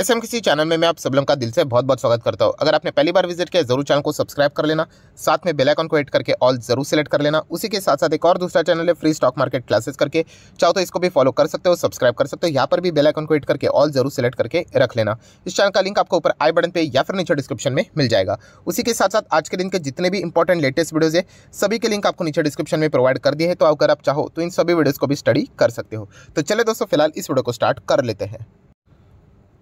S M किसी channel में मैं आप सब लोगों का दिल से बहुत बहुत स्वागत करता हूँ अगर आपने पहली बार विजिट किया जरूर चैनल को सब्सक्राइब कर लेना साथ में बेल आइकन को एड करके ऑल जरूर सेलेक्ट कर लेना उसी के साथ साथ एक और दूसरा चैनल है फ्री स्टॉक मार्केट क्लासेस करके चाहो तो इसको भी फॉलो कर सकते हो सब्सक्राइब कर सकते हो यहाँ पर भी बेल आइकन को एड करके ऑल जरूर सेलेक्ट करके रख लेना इस चैनल का लिंक आपको ऊपर आई बटन पर या फिर नीचे डिस्क्रिप्शन में मिल जाएगा उसी के साथ साथ आज के दिन के जितने भी इंपॉर्टेंट लेटेस्ट वीडियोज है सभी के लिंक आपको नीचे डिस्क्रिप्शन में प्रोवाइड कर दिए तो अगर आप चाहो तो इन सभी वीडियोज़ को भी स्टडी कर सकते हो तो चले दोस्तों फिलहाल इस वीडियो को स्टार्ट कर लेते हैं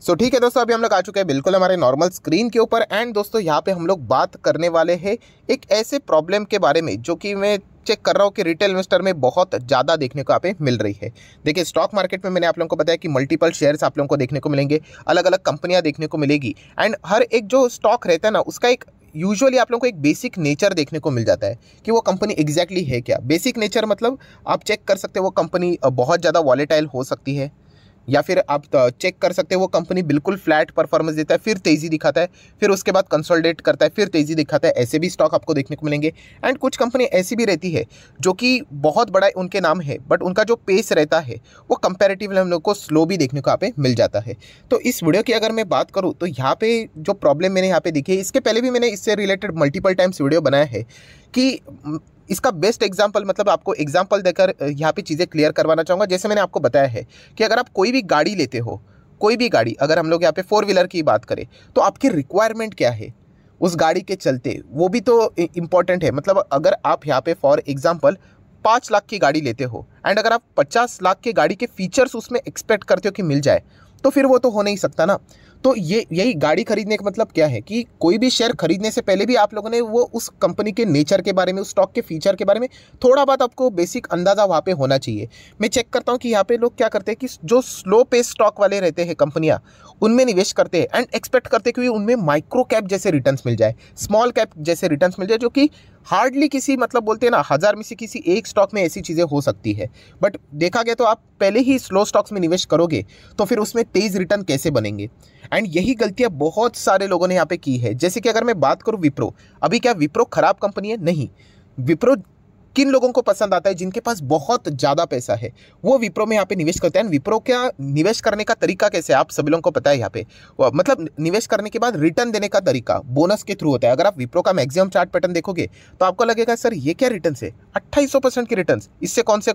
सो ठीक है दोस्तों अभी हम लोग आ चुके हैं बिल्कुल हमारे नॉर्मल स्क्रीन के ऊपर एंड दोस्तों यहाँ पे हम लोग बात करने वाले हैं एक ऐसे प्रॉब्लम के बारे में जो कि मैं चेक कर रहा हूँ कि रिटेल इन्वेस्टर में बहुत ज़्यादा देखने को आप मिल रही है देखिए स्टॉक मार्केट में मैंने आप लोगों को बताया कि मल्टीपल शेयर्स आप लोगों को देखने को मिलेंगे अलग अलग कंपनियाँ देखने को मिलेगी एंड हर एक जो स्टॉक रहता है ना उसका एक यूजुअली आप लोगों को एक बेसिक नेचर देखने को मिल जाता है कि वो कंपनी एग्जैक्टली exactly है क्या बेसिक नेचर मतलब आप चेक कर सकते हो वो कंपनी बहुत ज़्यादा वॉलेटाइल हो सकती है या फिर आप चेक कर सकते हैं वो कंपनी बिल्कुल फ्लैट परफॉर्मेंस देता है फिर तेज़ी दिखाता है फिर उसके बाद कंसोलिडेट करता है फिर तेज़ी दिखाता है ऐसे भी स्टॉक आपको देखने को मिलेंगे एंड कुछ कंपनी ऐसी भी रहती है जो कि बहुत बड़ा उनके नाम है बट उनका जो पेस रहता है वो कंपेरेटिवली हम लोग को स्लो भी देखने को यहाँ पे मिल जाता है तो इस वीडियो की अगर मैं बात करूँ तो यहाँ पे जो प्रॉब्लम मैंने यहाँ पे दिखी है इसके पहले भी मैंने इससे रिलेटेड मल्टीपल टाइम्स वीडियो बनाया है कि इसका बेस्ट एग्जाम्पल मतलब आपको एग्जाम्पल देकर यहाँ पे चीज़ें क्लियर करवाना चाहूँगा जैसे मैंने आपको बताया है कि अगर आप कोई भी गाड़ी लेते हो कोई भी गाड़ी अगर हम लोग यहाँ पे फोर व्हीलर की बात करें तो आपकी रिक्वायरमेंट क्या है उस गाड़ी के चलते वो भी तो इम्पॉर्टेंट है मतलब अगर आप यहाँ पे फॉर एग्जाम्पल पाँच लाख की गाड़ी लेते हो एंड अगर आप पचास लाख की गाड़ी के फीचर्स उसमें एक्सपेक्ट करते हो कि मिल जाए तो फिर वो तो हो नहीं सकता ना तो ये यही गाड़ी खरीदने का मतलब क्या है कि कोई भी शेयर खरीदने से पहले भी आप लोगों ने वो उस कंपनी के नेचर के बारे में उस स्टॉक के फीचर के बारे में थोड़ा बहुत आपको बेसिक अंदाज़ा वहाँ पे होना चाहिए मैं चेक करता हूँ कि यहाँ पे लोग क्या करते हैं कि जो स्लो पे स्टॉक वाले रहते हैं कंपनियाँ उनमें निवेश करते हैं एंड एक्सपेक्ट करते कि उनमें माइक्रो कैप जैसे रिटर्न मिल जाए स्मॉल कैप जैसे रिटर्न मिल जाए जो कि हार्डली किसी मतलब बोलते हैं ना हज़ार में से किसी एक स्टॉक में ऐसी चीज़ें हो सकती है बट देखा गया तो आप पहले ही स्लो स्टॉक्स में निवेश करोगे तो फिर उसमें तेज़ रिटर्न कैसे बनेंगे एंड यही गलतियां बहुत सारे लोगों ने यहाँ पे की है जैसे कि अगर मैं बात करूँ विप्रो अभी क्या विप्रो खराब कंपनी है नहीं विप्रो किन लोगों को पसंद आता है जिनके पास बहुत ज़्यादा पैसा है वो विप्रो में यहाँ पे निवेश करते हैं विप्रो क्या निवेश करने का तरीका कैसे है आप सभी लोगों को पता है यहाँ पे मतलब निवेश करने के बाद रिटर्न देने का तरीका बोनस के थ्रू होता है अगर आप विप्रो का मैक्सिमम चार्ट पैटर्न देखोगे तो आपको लगेगा सर ये क्या रिटर्न है अट्ठाईस के रिटर्न इससे कौन से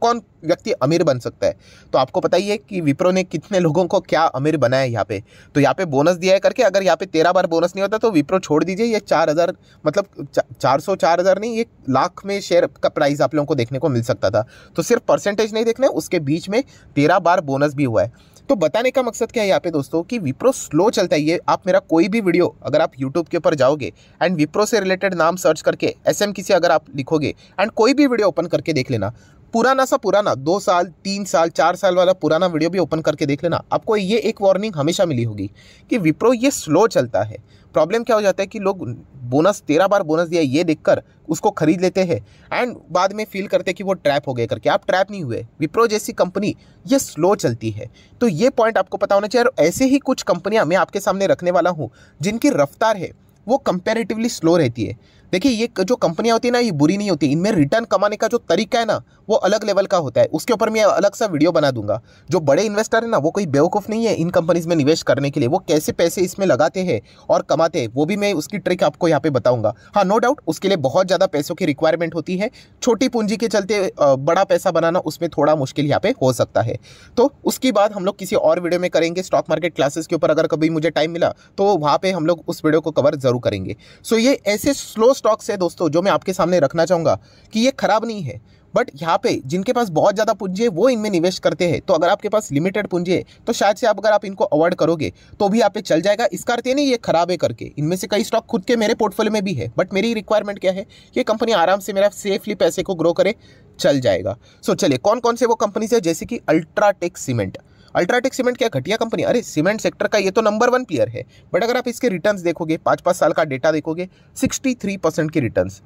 कौन व्यक्ति अमीर बन सकता है तो आपको पता ही है कि विप्रो ने कितने लोगों को क्या अमीर बनाया है यहाँ पे तो यहाँ पे बोनस दिया है करके अगर यहाँ पे तेरह बार बोनस नहीं होता तो विप्रो छोड़ दीजिए ये चार हज़ार मतलब चार सौ चार हज़ार नहीं ये लाख में शेयर का प्राइस आप लोगों को देखने को मिल सकता था तो सिर्फ परसेंटेज नहीं देखना उसके बीच में तेरह बार बोनस भी हुआ है तो बताने का मकसद क्या है यहाँ पे दोस्तों कि विप्रो स्लो चलता है ये आप मेरा कोई भी वीडियो अगर आप यूट्यूब के ऊपर जाओगे एंड विप्रो से रिलेटेड नाम सर्च करके एस किसी अगर आप लिखोगे एंड कोई भी वीडियो ओपन करके देख लेना पुराना सा पुराना दो साल तीन साल चार साल वाला पुराना वीडियो भी ओपन करके देख लेना आपको ये एक वार्निंग हमेशा मिली होगी कि विप्रो ये स्लो चलता है प्रॉब्लम क्या हो जाता है कि लोग बोनस तेरह बार बोनस दिया ये देखकर उसको खरीद लेते हैं एंड बाद में फील करते कि वो ट्रैप हो गए करके आप ट्रैप नहीं हुए विप्रो जैसी कंपनी ये स्लो चलती है तो ये पॉइंट आपको पता होना चाहिए और ऐसे ही कुछ कंपनियां मैं आपके सामने रखने वाला हूँ जिनकी रफ्तार है वो कंपेरेटिवली स्लो रहती है देखिए ये जो कंपनियाँ होती है ना ये बुरी नहीं होती इनमें रिटर्न कमाने का जो तरीका है ना वो अलग लेवल का होता है उसके ऊपर मैं अलग सा वीडियो बना दूंगा जो बड़े इन्वेस्टर है ना वो कोई बेवकूफ़ नहीं है इन कंपनीज में निवेश करने के लिए वो कैसे पैसे इसमें लगाते हैं और कमाते हैं वो भी मैं उसकी ट्रिक आपको यहाँ पे बताऊंगा हाँ नो डाउट उसके लिए बहुत ज़्यादा पैसों की रिक्वायरमेंट होती है छोटी पूंजी के चलते बड़ा पैसा बनाना उसमें थोड़ा मुश्किल यहाँ पे हो सकता है तो उसके बाद हम लोग किसी और वीडियो में करेंगे स्टॉक मार्केट क्लासेस के ऊपर अगर कभी मुझे टाइम मिला तो वहाँ पर हम लोग उस वीडियो को कवर जरूर करेंगे सो ये ऐसे स्लो स्टॉक्स है दोस्तों जो मैं आपके सामने रखना चाहूँगा कि ये खराब नहीं है बट यहाँ पे जिनके पास बहुत ज़्यादा पूंजी है वो इनमें निवेश करते हैं तो अगर आपके पास लिमिटेड पूंजी है तो शायद से आप अगर आप इनको अवॉइड करोगे तो भी आप पे चल जाएगा इसका अर्थ नहीं ये खराब है करके इनमें से कई स्टॉक खुद के मेरे पोर्टफोलियो में भी है बट मेरी रिक्वायरमेंट क्या है कि कंपनी आराम से मेरा सेफली पैसे को ग्रो करे चल जाएगा सो so, चलिए कौन कौन से वो कंपनीज है जैसे कि अल्ट्राटेक सीमेंट अल्ट्राटेक सीमेंट क्या घटिया कंपनी अरे सीमेंट सेक्टर का ये तो नंबर वन प्लेयर है बट अगर आप इसके रिटर्न्स देखोगे पाँच पाँच साल का डेटा देखोगे सिक्सटी थ्री परसेंट के रिटर्न्स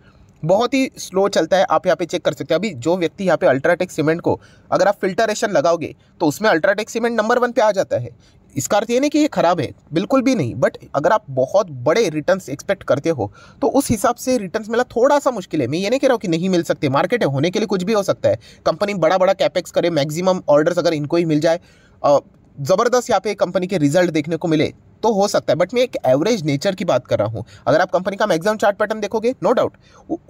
बहुत ही स्लो चलता है आप यहाँ पे चेक कर सकते हैं अभी जो व्यक्ति यहाँ पे अल्ट्राटेक सीमेंट को अगर आप फिल्टरेशन लगाओगे तो उसमें अल्ट्राटेक सीमेंट नंबर वन पे आ जाता है इसका अर्थ ये नहीं कि ये ख़राब है बिल्कुल भी नहीं बट अगर आप बहुत बड़े रिटर्न्स एक्सपेक्ट करते हो तो उस हिसाब से रिटर्न्स मिला थोड़ा सा मुश्किल है मैं ये नहीं कह रहा हूँ कि नहीं मिल सकते मार्केट है होने के लिए कुछ भी हो सकता है कंपनी बड़ा बड़ा कैपेक्स करे मैक्सिमम ऑर्डर्स अगर इनको ही मिल जाए ज़बरदस्त यहाँ पे कंपनी के रिजल्ट देखने को मिले तो हो सकता है बट मैं एक एवरेज नेचर की बात कर रहा हूँ अगर आप कंपनी का मैक्सिमम चार्ट पैटर्न देखोगे नो डाउट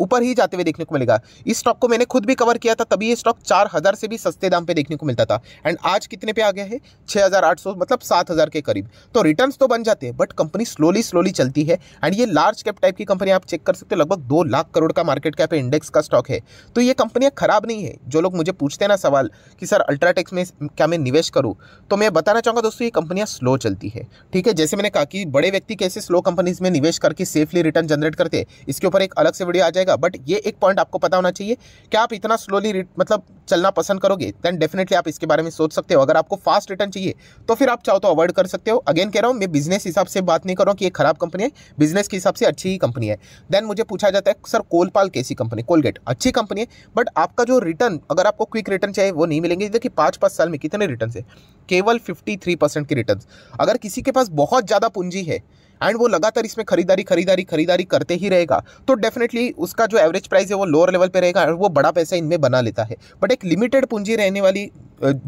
ऊपर ही जाते हुए देखने को मिलेगा इस स्टॉक को मैंने खुद भी कवर किया था तभी ये स्टॉक चार हज़ार से भी सस्ते दाम पे देखने को मिलता था एंड आज कितने पे आ गया है छः हज़ार आठ सौ मतलब सात हज़ार के करीब तो रिटर्न तो बन जाते हैं बट कंपनी स्लोली स्लोली चलती है एंड ये लार्ज कैप टाइप की कंपनी आप चेक कर सकते हो लगभग दो लाख करोड़ का मार्केट कैप इंडेक्स का स्टॉक है तो ये कंपनियाँ खराब नहीं है जो लोग मुझे पूछते हैं ना सवाल कि सर अल्ट्राटेक्स में क्या मैं निवेश करूँ तो मैं बताना चाहूँगा दोस्तों ये कंपनियाँ स्लो चलती है ठीक है जैसे मैंने कहा कि बड़े व्यक्ति कैसे स्लो कंपनीज में निवेश करके सेफली रिटर्न जनरेट करते हैं इसके ऊपर एक अलग से वीडियो आ जाएगा बट ये एक पॉइंट आपको पता होना चाहिए कि आप इतना स्लोली मतलब चलना पसंद करोगे देन डेफिनेटली आप इसके बारे में सोच सकते हो अगर आपको फास्ट रिटर्न चाहिए तो फिर आप चाहो तो अवॉइड कर सकते हो अगेन कह रहा हूँ मैं बिजनेस हिसाब से बात नहीं कर रहा हूँ कि एक खराब कंपनी है बिजनेस के हिसाब से अच्छी ही कंपनी है देन मुझे पूछा जाता है सर कोलपाल कैसी कंपनी कोलगेट अच्छी कंपनी है बट आपका जो रिटर्न अगर आपको क्विक रिटर्न चाहिए वो नहीं मिलेंगे देखिए पाँच पाँच साल में कितने रिटर्न है केवल फिफ्टी थ्री परसेंट के रिटर्न अगर किसी के पास बहुत बहुत ज़्यादा पूंजी है एंड वो लगातार इसमें खरीदारी खरीदारी खरीदारी करते ही रहेगा तो डेफिनेटली उसका जो एवरेज प्राइस है वो लोअर लेवल पे रहेगा और वो बड़ा पैसा इनमें बना लेता है बट एक लिमिटेड पूंजी रहने वाली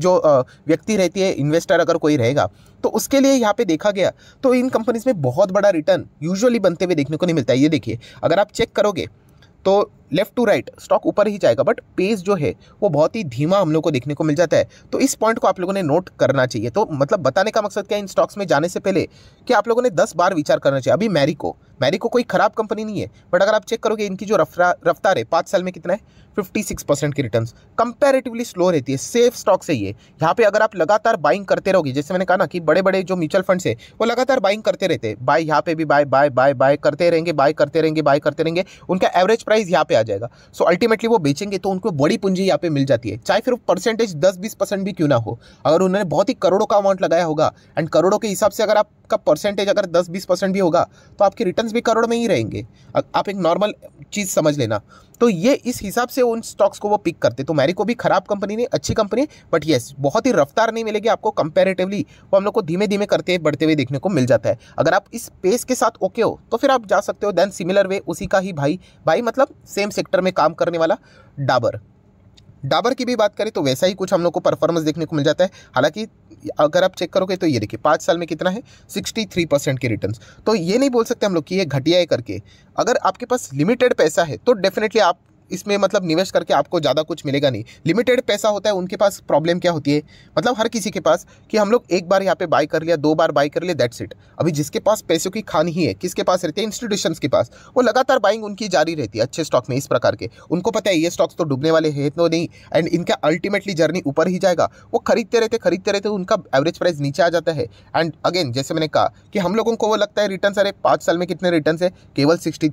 जो व्यक्ति रहती है इन्वेस्टर अगर कोई रहेगा तो उसके लिए यहाँ पे देखा गया तो इन कंपनीज में बहुत बड़ा रिटर्न यूजुअली बनते हुए देखने को नहीं मिलता है ये देखिए अगर आप चेक करोगे तो लेफ्ट टू राइट स्टॉक ऊपर ही जाएगा बट पेस जो है वो बहुत ही धीमा हम लोग को देखने को मिल जाता है तो इस पॉइंट को आप लोगों ने नोट करना चाहिए तो मतलब बताने का मकसद क्या है इन स्टॉक्स में जाने से पहले कि आप लोगों ने दस बार विचार करना चाहिए अभी मैरिको मैरिको कोई खराब कंपनी नहीं है बट अगर आप चेक करोगे इनकी जो रफ्तार रफ्तार है पाँच साल में कितना है फिफ्टी सिक्स परसेंट की रिटर्न कंपेरेटिवली स्लो रहती है सेफ स्टॉक से ये यहाँ पे अगर आप लगातार बाइंग करते रहोगे जैसे मैंने कहा ना कि बड़े बड़े जो म्यूचुअल फंड्स है वो लगातार बाइंग करते रहते हैं बाय यहाँ पे भी बाय बाय बाय बाय करते रहेंगे बाय करते रहेंगे बाय करते रहेंगे उनका एवरेज प्राइस यहाँ पे आ आ जाएगा सो so, अल्टीमेटली वो बेचेंगे तो उनको बड़ी पूंजी यहाँ पे मिल जाती है चाहे फिर परसेंटेज दस बीस परसेंट भी क्यों ना हो अगर उन्होंने बहुत ही करोड़ों का अमाउंट लगाया होगा एंड करोड़ों के हिसाब से अगर आपका परसेंटेज अगर दस बीस भी होगा तो आपके रिटर्न भी करोड़ में ही रहेंगे आप एक नॉर्मल चीज़ समझ लेना तो ये इस हिसाब से उन स्टॉक्स को वो पिक करते तो को भी खराब कंपनी नहीं अच्छी कंपनी बट येस बहुत ही रफ्तार नहीं मिलेगी आपको कंपेरेटिवली वो हम लोग को धीमे धीमे करते बढ़ते हुए देखने को मिल जाता है अगर आप इस पेस के साथ ओके हो तो फिर आप जा सकते हो देन सिमिलर वे उसी का ही भाई भाई मतलब सेम सेक्टर में काम करने वाला डाबर डाबर की भी बात करें तो वैसा ही कुछ हम लोग को परफॉर्मेंस देखने को मिल जाता है हालांकि अगर आप चेक करोगे तो ये देखिए पाँच साल में कितना है सिक्सटी थ्री परसेंट के रिटर्न तो ये नहीं बोल सकते हम लोग कि ये घटिया है करके अगर आपके पास लिमिटेड पैसा है तो डेफिनेटली आप इसमें मतलब निवेश करके आपको ज़्यादा कुछ मिलेगा नहीं लिमिटेड पैसा होता है उनके पास प्रॉब्लम क्या होती है मतलब हर किसी के पास कि हम लोग एक बार यहाँ पे बाय कर लिया दो बार बाय कर लिया दैट्स इट अभी जिसके पास पैसों की खान ही है किसके पास रहती है इंस्टीट्यूशंस के पास वो लगातार बाइंग उनकी जारी रहती है अच्छे स्टॉक में इस प्रकार के उनको पता है ये स्टॉक्स तो डूबने वाले हैं तो नहीं एंड इनका अल्टीमेटली जर्नी ऊपर ही जाएगा वो खरीदते रहते खरीदते रहते उनका एवरेज प्राइस नीचे आ जाता है एंड अगेन जैसे मैंने कहा कि हम लोगों को वो लगता है रिटर्न अरे पाँच साल में कितने रिटर्न है केवल सिक्सटी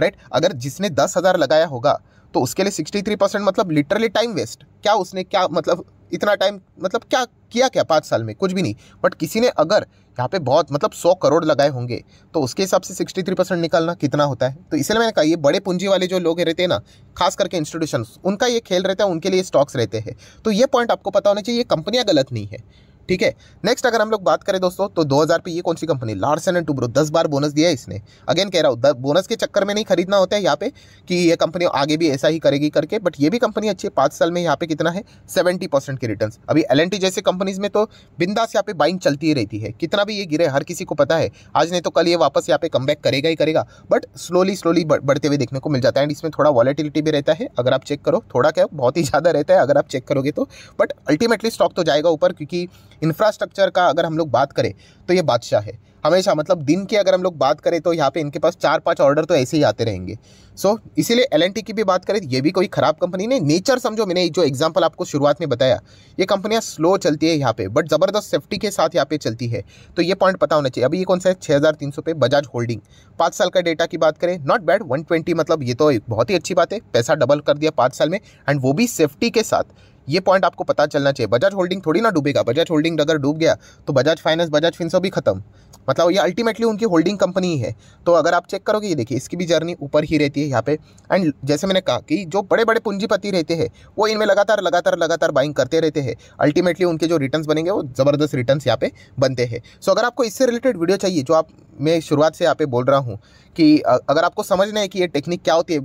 राइट अगर जिसने दस हज़ार लगाया होगा तो उसके लिए सिक्सटी थ्री परसेंट मतलब लिटरली टाइम वेस्ट क्या उसने क्या मतलब इतना टाइम मतलब क्या किया क्या पाँच साल में कुछ भी नहीं बट किसी ने अगर यहाँ पे बहुत मतलब सौ करोड़ लगाए होंगे तो उसके हिसाब से सिक्सटी थ्री परसेंट निकालना कितना होता है तो इसलिए मैंने कहा ये बड़े पूंजी वाले जो लोग रहते हैं ना खास करके इंस्टीट्यूशन उनका ये खेल रहता है उनके लिए स्टॉक्स रहते हैं तो ये पॉइंट आपको पता होना चाहिए ये कंपनियाँ गलत नहीं है ठीक है नेक्स्ट अगर हम लोग बात करें दोस्तों तो 2000 पे ये कौन सी कंपनी लार्सन एंड टूब्रो दस बार बोनस दिया है इसने अगेन कह रहा हूँ बोनस के चक्कर में नहीं खरीदना होता है यहाँ पे कि ये कंपनी आगे भी ऐसा ही करेगी करके बट ये भी कंपनी अच्छी है पाँच साल में यहाँ पे कितना है सेवेंटी परसेंट के रिटर्न अभी एल जैसे कंपनीज में तो बिंदास यहाँ पे बाइंग चलती ही रहती है कितना भी ये गिरे हर किसी को पता है आज नहीं तो कल ये वापस यहाँ पे कम करेगा ही करेगा बट स्लोली स्लोली बढ़ते हुए देखने को मिल जाता है एंड इसमें थोड़ा वॉलेटिलिटी भी रहता है अगर आप चेक करो थोड़ा क्या बहुत ही ज़्यादा रहता है अगर आप चेक करोगे तो बट अल्टीमेटली स्टॉक तो जाएगा ऊपर क्योंकि इंफ्रास्ट्रक्चर का अगर हम लोग बात करें तो ये बादशाह है हमेशा मतलब दिन की अगर हम लोग बात करें तो यहाँ पे इनके पास चार पांच ऑर्डर तो ऐसे ही आते रहेंगे सो so, इसीलिए एल की भी बात करें ये भी कोई ख़राब कंपनी नहीं नेचर समझो मैंने जो एग्जांपल आपको शुरुआत में बताया ये कंपनियाँ स्लो चलती है यहाँ पे बट ज़बरदस्त सेफ्टी के साथ यहाँ पे चलती है तो ये पॉइंट पता होना चाहिए अभी ये कौन सा है छः हज़ार तीन सौ पे बजाज होल्डिंग पाँच साल का डेटा की बात करें नॉट बैड वन ट्वेंटी मतलब ये तो बहुत ही अच्छी बात है पैसा डबल कर दिया पाँच साल में एंड वो भी सेफ्टी के साथ ये पॉइंट आपको पता चलना चाहिए बजाज होल्डिंग थोड़ी ना डूबेगा बजाज होल्डिंग अगर डूब गया तो बजाज फाइनेंस बजाज फिनसो भी खत्म मतलब ये अल्टीमेटली उनकी होल्डिंग कंपनी ही है तो अगर आप चेक करोगे ये देखिए इसकी भी जर्नी ऊपर ही रहती है यहाँ पे एंड जैसे मैंने कहा कि जो बड़े बड़े पूंजीपति रहते हैं वो इनमें लगातार लगातार लगातार बाइंग करते रहते हैं अल्टीमेटली उनके जो रिटर्न बनेंगे वो ज़बरदस्त रिटर्न यहाँ पे बनते हैं सो अगर आपको इससे रिलेटेड वीडियो चाहिए जो आप मैं शुरुआत से यहाँ पे बोल रहा हूँ कि अगर आपको समझना है कि ये टेक्निक क्या होती है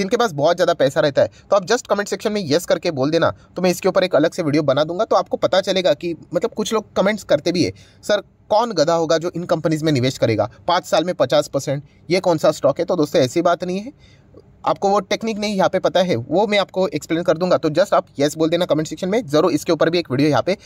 जिनके पास बहुत ज़्यादा पैसा रहता है तो आप जस्ट कमेंट सेक्शन में येस करके बोल देना तो मैं इसके ऊपर एक अलग से वीडियो बना दूंगा तो आपको पता चलेगा कि मतलब कुछ लोग कमेंट्स करते भी है सर कौन गधा होगा जो इन कंपनीज़ में निवेश करेगा पाँच साल में पचास परसेंट ये कौन सा स्टॉक है तो दोस्तों ऐसी बात नहीं है आपको वो टेक्निक नहीं यहाँ पे पता है वो मैं आपको एक्सप्लेन कर दूंगा तो जस्ट आप येस बोल देना कमेंट सेक्शन में जरूर इसके ऊपर भी एक वीडियो यहाँ पे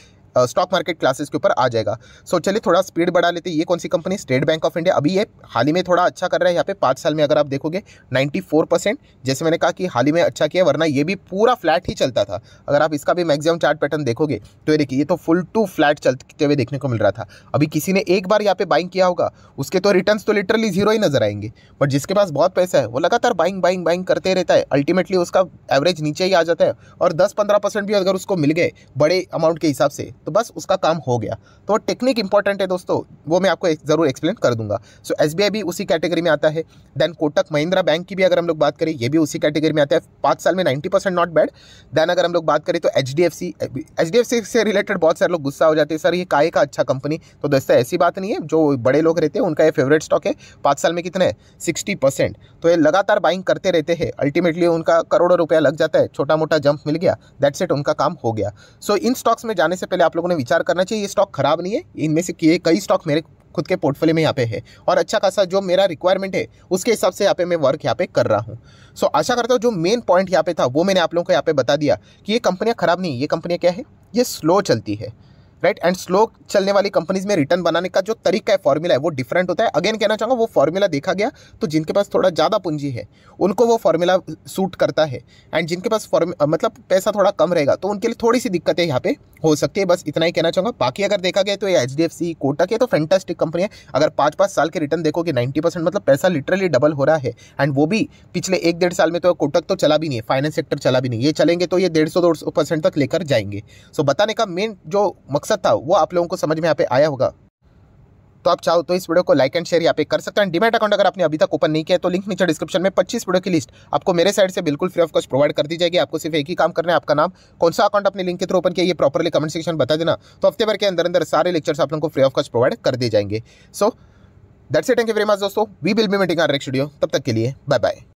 स्टॉक मार्केट क्लासेस के ऊपर आ जाएगा सो चलिए थोड़ा स्पीड बढ़ा लेते हैं ये कौन सी company State Bank of India अभी ये हाल ही में थोड़ा अच्छा कर रहा है यहाँ पे पाँच साल में अगर आप देखोगे 94 परसेंट जैसे मैंने कहा कि हाल ही में अच्छा किया वरना ये भी पूरा फ्लैट ही चलता था अगर आप इसका भी मैक्सिमम चार्ट पैटर्न देखोगे तो ये देखिए ये तो फुल टू फ्लैट चलते हुए देखने को मिल रहा था अभी किसी ने एक बार यहाँ पे बाइंग किया होगा उसके तो रिटर्न तो लिटरली जीरो ही नजर आएंगे बट जिसके पास बहुत पैसा है वो लगातार बाइंग बाइंग बाइंग करते रहता है अल्टीमेटली उसका एवरेज नीचे ही आ जाता है और दस पंद्रह परसेंट भी अगर उसको मिल गए बड़े अमाउंट के हिसाब से तो बस उसका काम हो गया तो टेक्निक इंपॉर्टेंट है दोस्तों वो मैं आपको ज़रूर एक्सप्लेन कर दूंगा सो एस भी उसी कैटेगरी में आता है देन कोटक महिंद्रा बैंक की भी अगर हम लोग बात करें ये भी उसी कैटेगरी में आता है पाँच साल में ninety percent not bad then अगर हम लोग बात करें तो एच डी से रिलेटेड बहुत सारे लोग गुस्सा हो जाते हैं सर ये काय का अच्छा कंपनी तो दोस्तों ऐसी बात नहीं है जो बड़े लोग रहते हैं उनका ये फेवरेट स्टॉक है पाँच साल में कितने सिक्सटी परसेंट तो ये लगातार बाइंग करते रहते हैं अल्टीमेटली उनका करोड़ों रुपया लग जाता है छोटा मोटा जंप मिल गया दैट्स इट उनका काम हो गया सो so, इन स्टॉक्स में जाने से पहले आप आप लोगों ने विचार करना चाहिए ये स्टॉक खराब नहीं है इनमें से किए कई स्टॉक मेरे खुद के पोर्टफोलियो में यहाँ पे है और अच्छा खासा जो मेरा रिक्वायरमेंट है उसके हिसाब से यहाँ पे मैं वर्क यहाँ पे कर रहा हूँ सो so, आशा करता हूँ जो मेन पॉइंट यहाँ पे था वो मैंने आप लोगों को यहाँ पे बता दिया कि ये कंपनियाँ खराब नहीं ये कंपनियाँ क्या है ये स्लो चलती है राइट एंड स्लो चलने वाली कंपनीज में रिटर्न बनाने का जो तरीका है फॉर्मूला है वो डिफरेंट होता है अगेन कहना चाहूँगा वो फॉर्मूला देखा गया तो जिनके पास थोड़ा ज़्यादा पूंजी है उनको वो फॉर्मूला सूट करता है एंड जिनके पास फॉर्म मतलब पैसा थोड़ा कम रहेगा तो उनके लिए थोड़ी सी दिक्कतें यहाँ पे हो सकती है बस इतना ही कहना चाहूँगा बाकी अगर देखा गया तो ये H D F C Kotak है तो फेंटास्टिक कंपनी है अगर पाँच पाँच साल के रिटर्न देखोगे नाइन्टी परसेंट मतलब पैसा लिटरली डबल हो रहा है एंड वो भी पिछले एक डेढ़ साल में तो कोटक तो चला भी नहीं है फाइनेंस सेक्टर चला भी नहीं ये चलेंगे तो ये डेढ़ सौ दो सौ परसेंट तक लेकर जाएंगे सो बताने का मेन जो मकसद मकसद था वो आप लोगों को समझ में यहाँ पे आया होगा तो आप चाहो तो इस वीडियो को लाइक एंड शेयर यहाँ पे कर सकते हैं डिमेट अकाउंट अगर आपने अभी तक ओपन नहीं किया तो लिंक नीचे डिस्क्रिप्शन में 25 वीडियो की लिस्ट आपको मेरे साइड से बिल्कुल फ्री ऑफ कॉस्ट प्रोवाइड कर दी जाएगी आपको सिर्फ एक ही काम करना है आपका नाम कौन सा अकाउंट अपने लिंक के थ्रू ओपन किया ये प्रॉपरली कमेंट सेक्शन बता देना तो हफ्ते भर के अंदर अंदर सारे लेक्चर्स आप लोगों को फ्री ऑफ कॉस्ट प्रोवाइड कर दिए जाएंगे so that's it thank you very much दोस्तों we will be meeting our next video तब तक के लिए बाय बाय